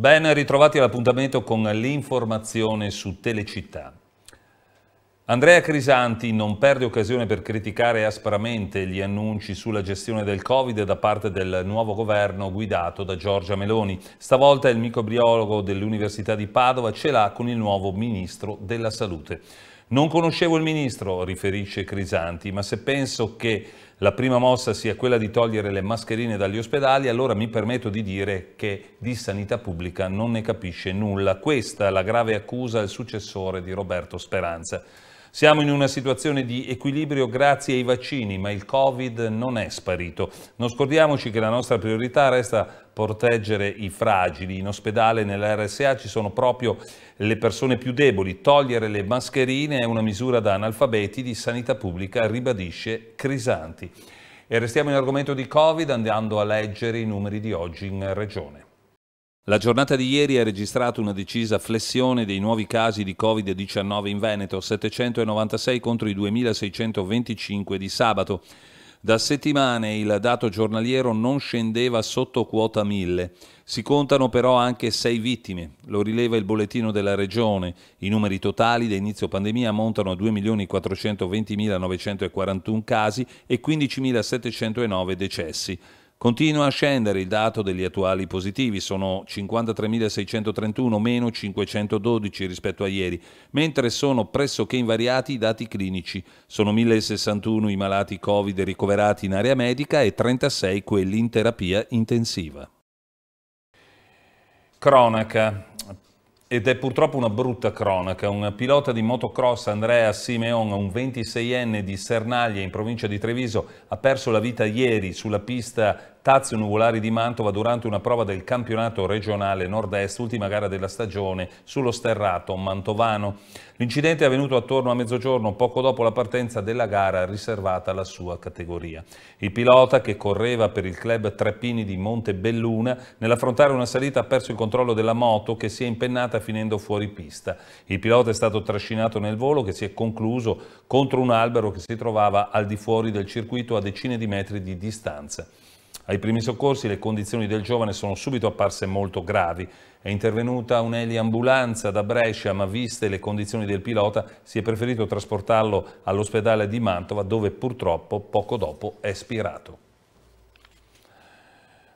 Ben ritrovati all'appuntamento con l'informazione su Telecittà. Andrea Crisanti non perde occasione per criticare aspramente gli annunci sulla gestione del Covid da parte del nuovo governo guidato da Giorgia Meloni. Stavolta il microbiologo dell'Università di Padova ce l'ha con il nuovo ministro della Salute. Non conoscevo il ministro, riferisce Crisanti, ma se penso che la prima mossa sia quella di togliere le mascherine dagli ospedali, allora mi permetto di dire che di sanità pubblica non ne capisce nulla. Questa è la grave accusa al successore di Roberto Speranza. Siamo in una situazione di equilibrio grazie ai vaccini, ma il Covid non è sparito. Non scordiamoci che la nostra priorità resta proteggere i fragili. In ospedale, e nell'RSA, ci sono proprio le persone più deboli. Togliere le mascherine è una misura da analfabeti di sanità pubblica, ribadisce Crisanti. E restiamo in argomento di Covid andando a leggere i numeri di oggi in Regione. La giornata di ieri ha registrato una decisa flessione dei nuovi casi di Covid-19 in Veneto, 796 contro i 2625 di sabato. Da settimane il dato giornaliero non scendeva sotto quota 1000. Si contano però anche 6 vittime, lo rileva il bollettino della Regione. I numeri totali da inizio pandemia montano a 2.420.941 casi e 15.709 decessi. Continua a scendere il dato degli attuali positivi, sono 53.631 meno 512 rispetto a ieri, mentre sono pressoché invariati i dati clinici, sono 1.061 i malati Covid ricoverati in area medica e 36 quelli in terapia intensiva. Cronaca. Ed è purtroppo una brutta cronaca. Un pilota di motocross, Andrea Simeon, un 26enne di Sernaglia in provincia di Treviso, ha perso la vita ieri sulla pista Tazio Nuvolari di Mantova durante una prova del campionato regionale nord-est, ultima gara della stagione, sullo sterrato mantovano. L'incidente è avvenuto attorno a mezzogiorno, poco dopo la partenza della gara riservata alla sua categoria. Il pilota, che correva per il club Treppini di Montebelluna, nell'affrontare una salita ha perso il controllo della moto che si è impennata finendo fuori pista. Il pilota è stato trascinato nel volo che si è concluso contro un albero che si trovava al di fuori del circuito a decine di metri di distanza. Ai primi soccorsi le condizioni del giovane sono subito apparse molto gravi. È intervenuta un'eliambulanza da Brescia, ma viste le condizioni del pilota si è preferito trasportarlo all'ospedale di Mantova, dove purtroppo poco dopo è spirato.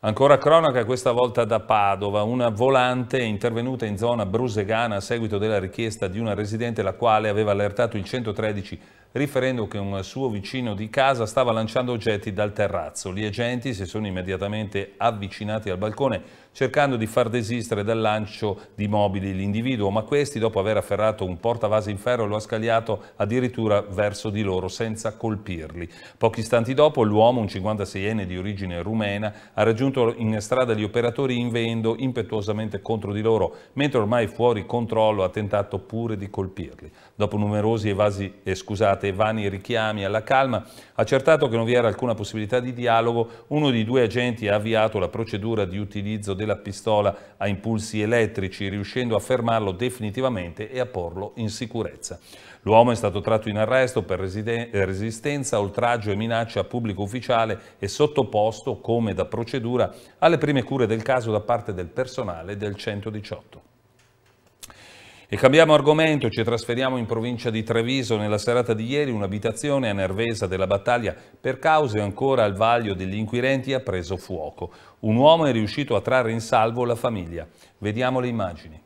Ancora cronaca, questa volta da Padova. Una volante è intervenuta in zona brusegana a seguito della richiesta di una residente la quale aveva allertato il 113 riferendo che un suo vicino di casa stava lanciando oggetti dal terrazzo. Gli agenti si sono immediatamente avvicinati al balcone cercando di far desistere dal lancio di mobili l'individuo, ma questi dopo aver afferrato un portavase in ferro lo ha scagliato addirittura verso di loro senza colpirli. Pochi istanti dopo l'uomo, un 56enne di origine rumena, ha raggiunto in strada gli operatori invendo impetuosamente contro di loro, mentre ormai fuori controllo ha tentato pure di colpirli. Dopo numerosi evasi e scusate e vani richiami alla calma, accertato che non vi era alcuna possibilità di dialogo, uno dei due agenti ha avviato la procedura di utilizzo della pistola a impulsi elettrici, riuscendo a fermarlo definitivamente e a porlo in sicurezza. L'uomo è stato tratto in arresto per eh, resistenza, oltraggio e minaccia a pubblico ufficiale e sottoposto, come da procedura, alle prime cure del caso da parte del personale del 118. E cambiamo argomento, ci trasferiamo in provincia di Treviso. Nella serata di ieri un'abitazione a Nervesa della battaglia per cause ancora al vaglio degli inquirenti ha preso fuoco. Un uomo è riuscito a trarre in salvo la famiglia. Vediamo le immagini.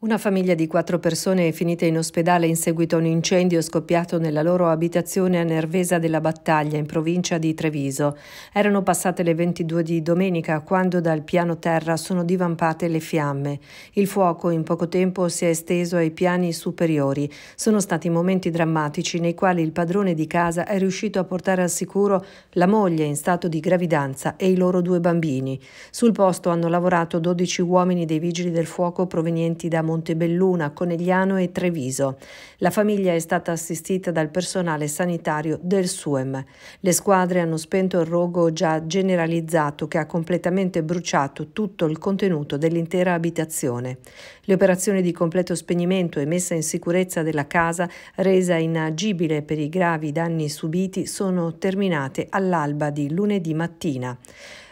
Una famiglia di quattro persone è finita in ospedale in seguito a un incendio scoppiato nella loro abitazione a Nervesa della Battaglia, in provincia di Treviso. Erano passate le 22 di domenica quando dal piano terra sono divampate le fiamme. Il fuoco in poco tempo si è esteso ai piani superiori. Sono stati momenti drammatici nei quali il padrone di casa è riuscito a portare al sicuro la moglie in stato di gravidanza e i loro due bambini. Sul posto hanno lavorato 12 uomini dei vigili del fuoco provenienti da Montebelluna, Conegliano e Treviso. La famiglia è stata assistita dal personale sanitario del SUEM. Le squadre hanno spento il rogo già generalizzato che ha completamente bruciato tutto il contenuto dell'intera abitazione. Le operazioni di completo spegnimento e messa in sicurezza della casa, resa inagibile per i gravi danni subiti, sono terminate all'alba di lunedì mattina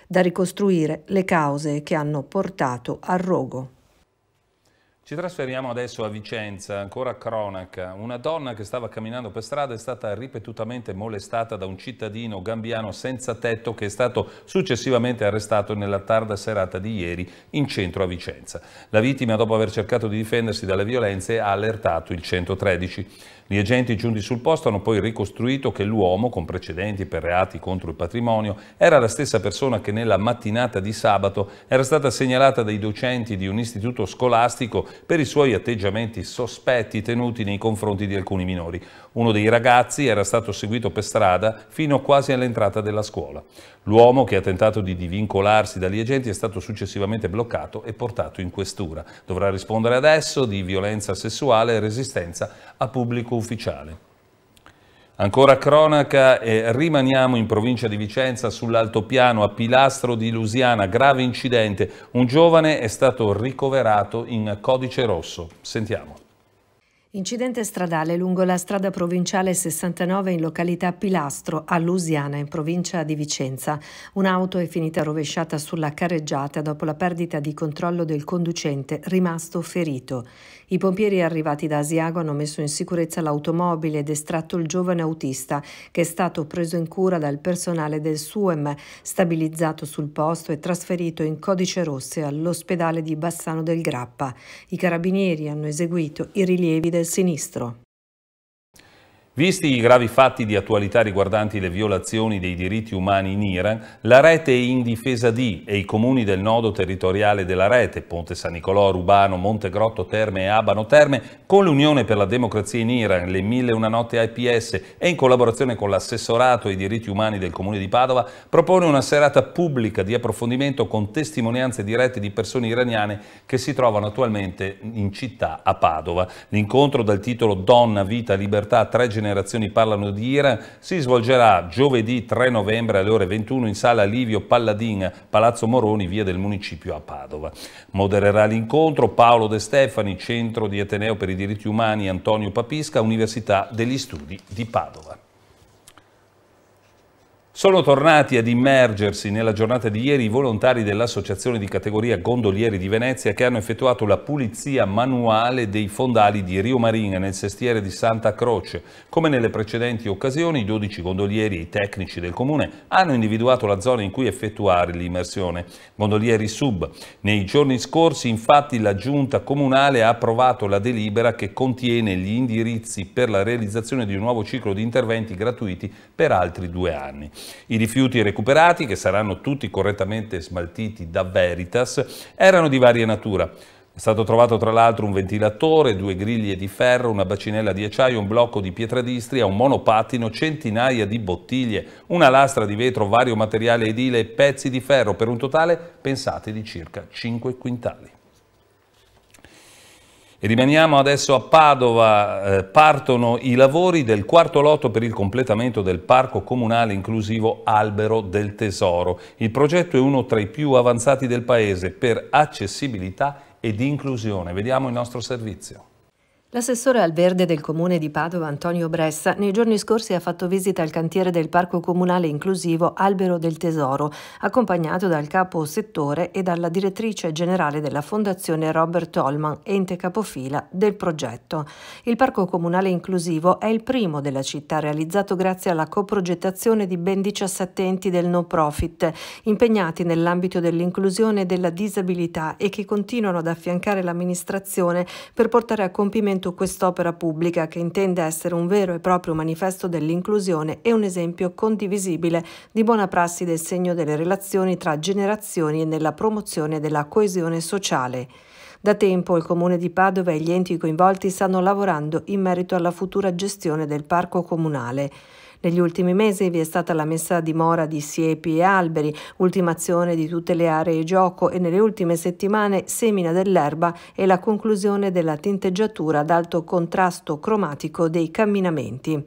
da ricostruire le cause che hanno portato al rogo. Ci trasferiamo adesso a Vicenza, ancora a cronaca. Una donna che stava camminando per strada è stata ripetutamente molestata da un cittadino gambiano senza tetto che è stato successivamente arrestato nella tarda serata di ieri in centro a Vicenza. La vittima, dopo aver cercato di difendersi dalle violenze, ha allertato il 113. Gli agenti giunti sul posto hanno poi ricostruito che l'uomo, con precedenti per reati contro il patrimonio, era la stessa persona che nella mattinata di sabato era stata segnalata dai docenti di un istituto scolastico per i suoi atteggiamenti sospetti tenuti nei confronti di alcuni minori. Uno dei ragazzi era stato seguito per strada fino quasi all'entrata della scuola. L'uomo che ha tentato di divincolarsi dagli agenti è stato successivamente bloccato e portato in questura. Dovrà rispondere adesso di violenza sessuale e resistenza a pubblico ufficiale. Ancora cronaca e rimaniamo in provincia di Vicenza sull'altopiano a Pilastro di Lusiana, grave incidente. Un giovane è stato ricoverato in codice rosso. Sentiamo. Incidente stradale lungo la strada provinciale 69 in località Pilastro, a Lusiana, in provincia di Vicenza. Un'auto è finita rovesciata sulla carreggiata dopo la perdita di controllo del conducente, rimasto ferito. I pompieri arrivati da Asiago hanno messo in sicurezza l'automobile ed estratto il giovane autista, che è stato preso in cura dal personale del SUEM, stabilizzato sul posto e trasferito in codice rosse all'ospedale di Bassano del Grappa. I carabinieri hanno eseguito i rilievi del sinistro. Visti i gravi fatti di attualità riguardanti le violazioni dei diritti umani in Iran, la rete in difesa di e i comuni del nodo territoriale della rete, Ponte San Nicolò, Rubano, Montegrotto Terme e Abano Terme, con l'Unione per la Democrazia in Iran, le Mille Una Notte IPS e in collaborazione con l'assessorato ai diritti umani del comune di Padova, propone una serata pubblica di approfondimento con testimonianze dirette di persone iraniane che si trovano attualmente in città a Padova. L'incontro dal titolo Donna, Vita, Libertà, tre generazioni generazioni parlano di Iran, si svolgerà giovedì 3 novembre alle ore 21 in sala Livio Palladin, Palazzo Moroni, via del Municipio a Padova. Modererà l'incontro Paolo De Stefani, Centro di Ateneo per i diritti umani Antonio Papisca, Università degli Studi di Padova. Sono tornati ad immergersi nella giornata di ieri i volontari dell'associazione di categoria Gondolieri di Venezia che hanno effettuato la pulizia manuale dei fondali di Rio Marina nel sestiere di Santa Croce. Come nelle precedenti occasioni, i 12 gondolieri e i tecnici del comune hanno individuato la zona in cui effettuare l'immersione. Gondolieri sub. Nei giorni scorsi, infatti, la giunta comunale ha approvato la delibera che contiene gli indirizzi per la realizzazione di un nuovo ciclo di interventi gratuiti per altri due anni. I rifiuti recuperati, che saranno tutti correttamente smaltiti da Veritas, erano di varia natura. È stato trovato tra l'altro un ventilatore, due griglie di ferro, una bacinella di acciaio, un blocco di pietra d'istria, un monopattino, centinaia di bottiglie, una lastra di vetro, vario materiale edile e pezzi di ferro, per un totale, pensate, di circa 5 quintali. Rimaniamo adesso a Padova, eh, partono i lavori del quarto lotto per il completamento del parco comunale inclusivo Albero del Tesoro. Il progetto è uno tra i più avanzati del paese per accessibilità ed inclusione. Vediamo il nostro servizio. L'assessore al verde del comune di Padova, Antonio Bressa, nei giorni scorsi ha fatto visita al cantiere del parco comunale inclusivo Albero del Tesoro, accompagnato dal capo settore e dalla direttrice generale della Fondazione Robert Holman, ente capofila del progetto. Il parco comunale inclusivo è il primo della città realizzato grazie alla coprogettazione di ben 17 enti del no profit, impegnati nell'ambito dell'inclusione e della disabilità e che continuano ad affiancare l'amministrazione per portare a compimento appunto quest'opera pubblica che intende essere un vero e proprio manifesto dell'inclusione e un esempio condivisibile di buona prassi del segno delle relazioni tra generazioni e nella promozione della coesione sociale. Da tempo il Comune di Padova e gli enti coinvolti stanno lavorando in merito alla futura gestione del parco comunale. Negli ultimi mesi vi è stata la messa a dimora di siepi e alberi, ultimazione di tutte le aree gioco e nelle ultime settimane semina dell'erba e la conclusione della tinteggiatura ad alto contrasto cromatico dei camminamenti.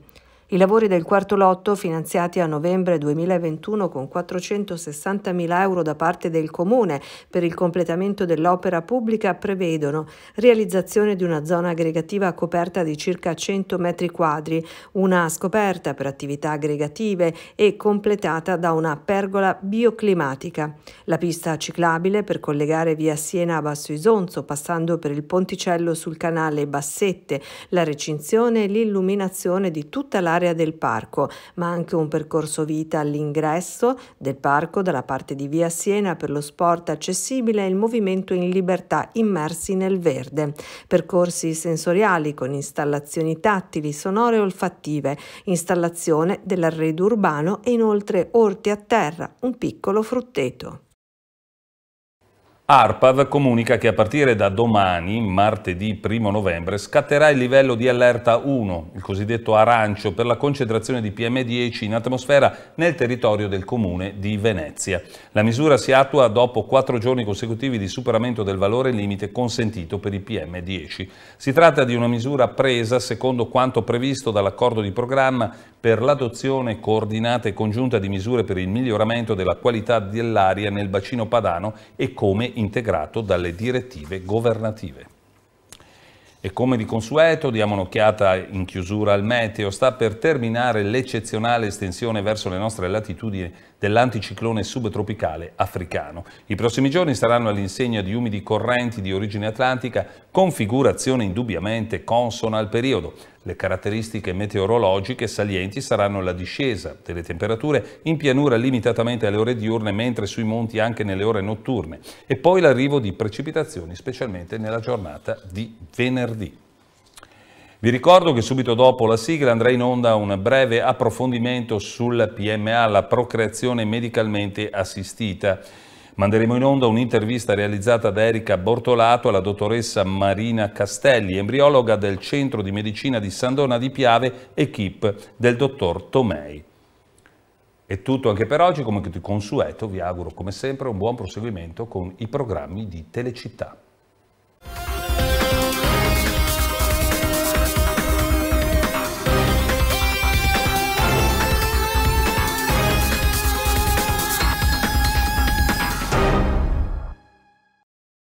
I lavori del quarto lotto, finanziati a novembre 2021 con 460 mila euro da parte del Comune per il completamento dell'opera pubblica, prevedono realizzazione di una zona aggregativa coperta di circa 100 metri quadri, una scoperta per attività aggregative e completata da una pergola bioclimatica. La pista ciclabile per collegare via Siena a Basso Isonzo, passando per il ponticello sul canale Bassette, la recinzione e l'illuminazione di tutta l'area dell'area del parco, ma anche un percorso vita all'ingresso del parco dalla parte di via Siena per lo sport accessibile e il movimento in libertà immersi nel verde, percorsi sensoriali con installazioni tattili, sonore e olfattive, installazione dell'arredo urbano e inoltre orti a terra, un piccolo frutteto. ARPAV comunica che a partire da domani, martedì 1 novembre, scatterà il livello di allerta 1, il cosiddetto arancio, per la concentrazione di PM10 in atmosfera nel territorio del comune di Venezia. La misura si attua dopo quattro giorni consecutivi di superamento del valore limite consentito per i PM10. Si tratta di una misura presa secondo quanto previsto dall'accordo di programma per l'adozione coordinata e congiunta di misure per il miglioramento della qualità dell'aria nel bacino padano e come integrato dalle direttive governative. E come di consueto diamo un'occhiata in chiusura al meteo, sta per terminare l'eccezionale estensione verso le nostre latitudini dell'anticiclone subtropicale africano. I prossimi giorni saranno all'insegna di umidi correnti di origine atlantica, configurazione indubbiamente consona al periodo. Le caratteristiche meteorologiche salienti saranno la discesa delle temperature in pianura limitatamente alle ore diurne, mentre sui monti anche nelle ore notturne, e poi l'arrivo di precipitazioni, specialmente nella giornata di venerdì. Vi ricordo che subito dopo la sigla andrà in onda un breve approfondimento sul PMA, la procreazione medicalmente assistita. Manderemo in onda un'intervista realizzata da Erika Bortolato alla dottoressa Marina Castelli, embriologa del Centro di Medicina di San Dona di Piave, equip del dottor Tomei. È tutto anche per oggi, come di consueto vi auguro come sempre un buon proseguimento con i programmi di Telecittà.